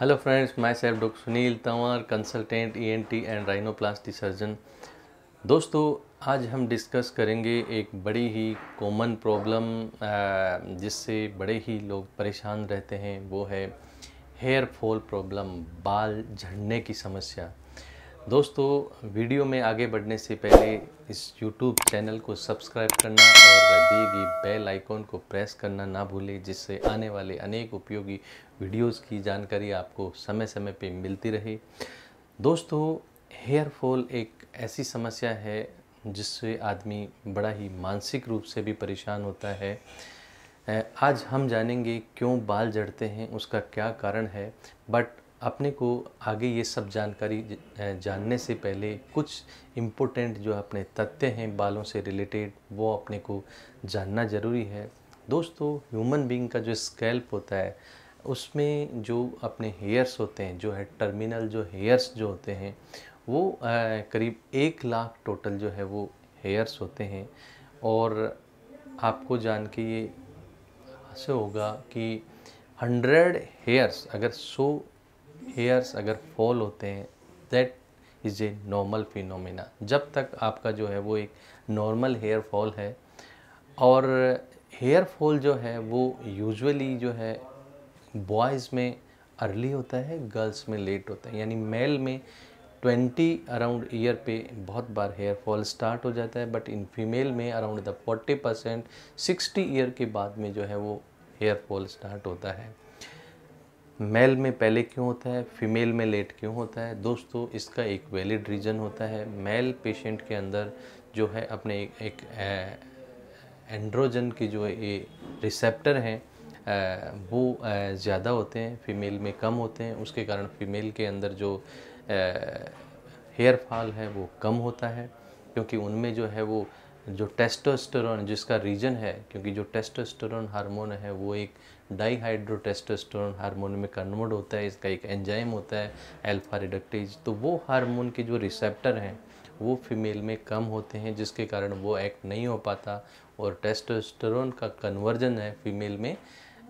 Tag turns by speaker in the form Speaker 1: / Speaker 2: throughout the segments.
Speaker 1: hello friends मैं सैफ़ doctor Sunil Tanwar consultant ENT and rhinoplasty surgeon दोस्तों आज हम डिस्कस करेंगे एक बड़ी ही कॉमन प्रॉब्लम जिससे बड़े ही लोग परेशान रहते हैं वो है हेयर फॉल प्रॉब्लम बाल झड़ने की समस्या दोस्तों वीडियो में आगे बढ़ने से पहले इस YouTube चैनल को सब्सक्राइब करना और दिए गई बेल आइकॉन को प्रेस करना ना भूलें जिससे आने वाले अनेक उपयोगी वीडियोस की जानकारी आपको समय समय पे मिलती रहे दोस्तों हेयर फॉल एक ऐसी समस्या है जिससे आदमी बड़ा ही मानसिक रूप से भी परेशान होता है आज हम जानेंगे क्यों बाल जड़ते हैं उसका क्या कारण है बट अपने को आगे ये सब जानकारी जानने से पहले कुछ इम्पोर्टेंट जो अपने तथ्य हैं बालों से रिलेटेड वो अपने को जानना ज़रूरी है दोस्तों ह्यूमन बींग का जो स्कैल्प होता है उसमें जो अपने हेयर्स होते हैं जो है टर्मिनल जो हेयर्स जो होते हैं वो आ, करीब एक लाख टोटल जो है वो हेयर्स होते हैं और आपको जान के ये ऐसे होगा कि हंड्रेड हेयर्स अगर सौ हेयर्स अगर फॉल होते हैं that is a normal phenomena जब तक आपका जो है वो एक नॉर्मल हेयर फॉल है और हेयर फॉल जो है वो यूजुअली जो है बॉयज़ में अर्ली होता है गर्ल्स में लेट होता है यानी मेल में ट्वेंटी अराउंड ईयर पे बहुत बार हेयर फॉल स्टार्ट हो जाता है बट इन फीमेल में around the forty percent sixty year के बाद में जो है वो हेयर फॉल स्टार्ट होता है मेल में पहले क्यों होता है फीमेल में लेट क्यों होता है दोस्तों इसका एक वैलिड रीज़न होता है मेल पेशेंट के अंदर जो है अपने एक, एक ए, एंड्रोजन के जो ये रिसेप्टर हैं वो ज़्यादा होते हैं फीमेल में कम होते हैं उसके कारण फीमेल के अंदर जो हेयर फॉल है वो कम होता है क्योंकि उनमें जो है वो जो टेस्टोस्टेरोन जिसका रीजन है क्योंकि जो टेस्टोस्टेरोन हार्मोन है वो एक डाईहाइड्रो हार्मोन में कन्वर्ट होता है इसका एक एंजाइम होता है अल्फा रिडक्टेज तो वो हार्मोन के जो रिसेप्टर हैं वो फीमेल में कम होते हैं जिसके कारण वो एक्ट नहीं हो पाता और टेस्टोस्टेरोन का कन्वर्जन है फीमेल में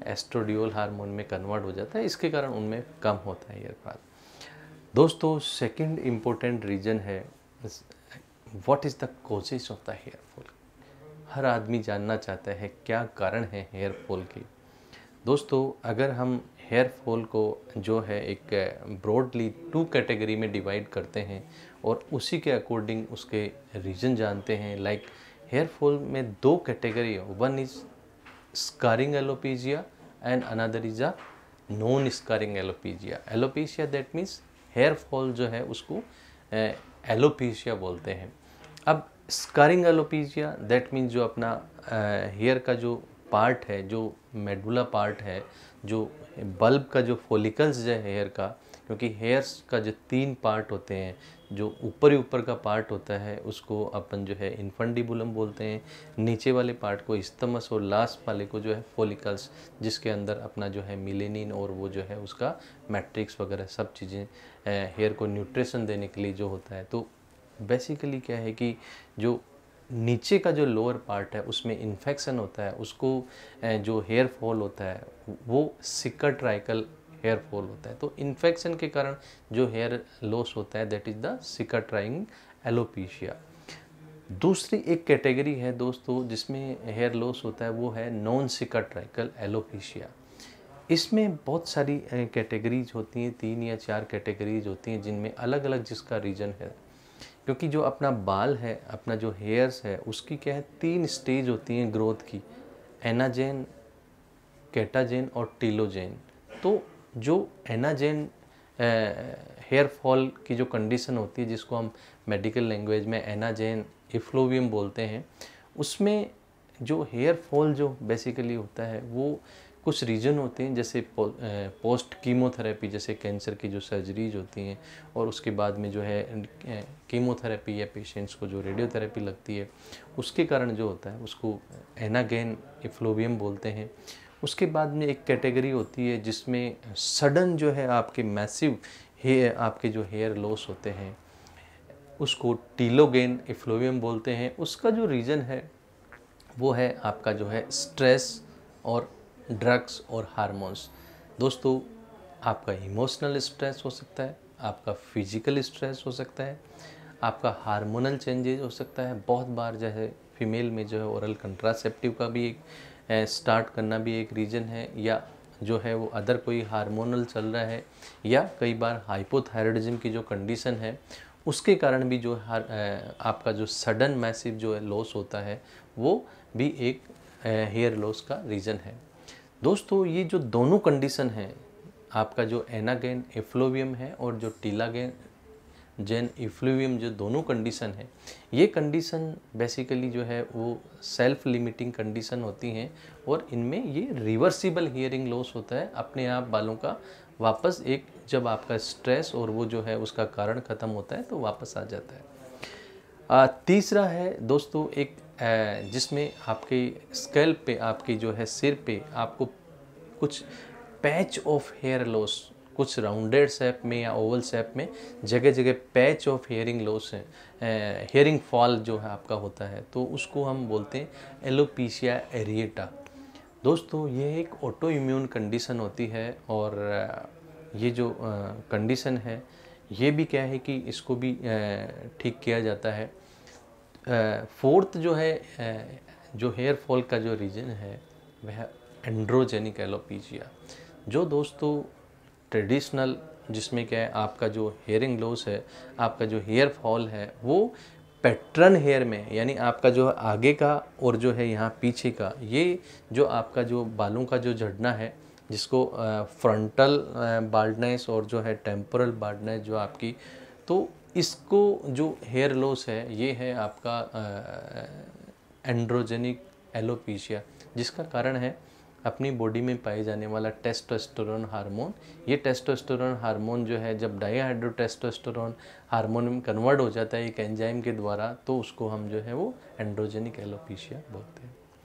Speaker 1: एस्ट्रोडियोल हार्मोन में कन्वर्ट हो जाता है इसके कारण उनमें कम होता है ये बात दोस्तों सेकंड इम्पोर्टेंट रीजन है what is the causes of the hair fall हर आदमी जानना चाहता है क्या कारण है हेयर फॉल के दोस्तों अगर हम हेयर फॉल को जो है एक ब्रॉडली टू कैटेगरी में डिवाइड करते हैं और उसी के अकॉर्डिंग उसके रीज़न जानते हैं लाइक हेयर फॉल में दो कैटेगरी है one is scarring alopecia and another is a non scarring alopecia alopecia that means hair fall जो है उसको एलोपीशिया बोलते हैं अब स्करिंग एलोपीजिया दैट मीन्स जो अपना हेयर का जो पार्ट है जो मेडुला पार्ट है जो बल्ब का जो फोलिकल्स है हेयर का क्योंकि हेयर्स का जो तीन पार्ट होते हैं जो ऊपर ही ऊपर का पार्ट होता है उसको अपन जो है इन्फंडिबुलम बोलते हैं नीचे वाले पार्ट को इस्तमस और लास्ट वाले को जो है फोलिकल्स जिसके अंदर अपना जो है मिलेनिन और वो जो है उसका मैट्रिक्स वगैरह सब चीज़ें हेयर को न्यूट्रिशन देने के लिए जो होता है तो बेसिकली क्या है कि जो नीचे का जो लोअर पार्ट है उसमें इन्फेक्शन होता है उसको जो हेयर फॉल होता है वो सिक्का ट्राइकल हेयर फॉल होता है तो इन्फेक्शन के कारण जो हेयर लॉस होता है that is the cicatricial alopecia दूसरी एक कैटेगरी है दोस्तों जिसमें हेयर लॉस होता है वो है नॉन सिक्का ट्राइकल एलोपीशिया इसमें बहुत सारी कैटेगरीज होती हैं तीन या चार कैटेगरीज होती हैं जिनमें अलग अलग जिसका रीजन है क्योंकि जो अपना बाल है अपना जो हेयर्स है उसकी क्या है तीन स्टेज होती हैं ग्रोथ की एनाजेन कैटाजेन और टीलोजेन तो जो एनाजेन हेयर फॉल की जो कंडीशन होती है जिसको हम मेडिकल लैंग्वेज में एनाजेन इफ्लोवियम बोलते हैं उसमें जो हेयर फॉल जो बेसिकली होता है वो कुछ रीजन होते हैं जैसे पोस्ट कीमोथेरेपी जैसे कैंसर की जो सर्जरीज होती हैं और उसके बाद में जो है कीमोथेरेपी या पेशेंट्स को जो रेडियोथेरेपी लगती है उसके कारण जो होता है उसको एनागेन इफ्लोबियम बोलते हैं उसके बाद में एक कैटेगरी होती है जिसमें सडन जो है आपके मैसिव हे आपके जो हेयर लॉस होते हैं उसको टीलोगेन इफ्लोवियम बोलते हैं उसका जो रीज़न है वो है आपका जो है स्ट्रेस और ड्रग्स और हारमोन्स दोस्तों आपका इमोशनल स्ट्रेस हो सकता है आपका फिजिकल स्ट्रेस हो सकता है आपका हार्मोनल चेंजेज हो सकता है बहुत बार जो है फीमेल में जो है ओरल कंट्रासेप्टिव का भी एक ए, स्टार्ट करना भी एक रीज़न है या जो है वो अदर कोई हार्मोनल चल रहा है या कई बार हाइपोथायरॉयडिज्म की जो कंडीशन है उसके कारण भी जो हार, आपका जो सडन मैसिव जो है लॉस होता है वो भी एक हेयर लॉस का रीज़न है दोस्तों ये जो दोनों कंडीशन है आपका जो एनागेन एफ्लोवियम है और जो टीलागेन जेन इफ्लोवियम जो दोनों कंडीशन है ये कंडीशन बेसिकली जो है वो सेल्फ लिमिटिंग कंडीशन होती हैं और इनमें ये रिवर्सिबल हियरिंग लॉस होता है अपने आप बालों का वापस एक जब आपका स्ट्रेस और वो जो है उसका कारण ख़त्म होता है तो वापस आ जाता है तीसरा है दोस्तों एक जिसमें आपके स्कैल पे आपकी जो है सिर पे आपको कुछ पैच ऑफ हेयर लॉस कुछ राउंडेड शेप में या ओवल शेप में जगह जगह पैच ऑफ हेयरिंग लॉस है हेयरिंग फॉल जो है आपका होता है तो उसको हम बोलते हैं एलोपीशिया एरिएटा दोस्तों ये एक ऑटो इम्यून कंडीशन होती है और ये जो कंडीशन है ये भी क्या है कि इसको भी ठीक किया जाता है फोर्थ जो है जो हेयर फॉल का जो रीजन है वह एंड्रोजेनिक एलोपीजिया जो दोस्तों ट्रेडिशनल जिसमें क्या है आपका जो हेयरिंग लॉस है आपका जो हेयर फॉल है वो पैटर्न हेयर में यानी आपका जो आगे का और जो है यहाँ पीछे का ये जो आपका जो बालों का जो झड़ना है जिसको फ्रंटल बाल्डनेस और जो है टेम्पोरल बाल्डनेस जो आपकी तो इसको जो हेयर लॉस है ये है आपका एंड्रोजेनिक एलोपीशिया जिसका कारण है अपनी बॉडी में पाए जाने वाला टेस्टोस्टेरोन हार्मोन ये टेस्टोस्टेरोन हार्मोन जो है जब डाईहाइड्रो टेस्टोस्टेरोन हार्मोन में कन्वर्ट हो जाता है एक एंजाइम के द्वारा तो उसको हम जो है वो एंड्रोजेनिक एलोपीशिया बोलते हैं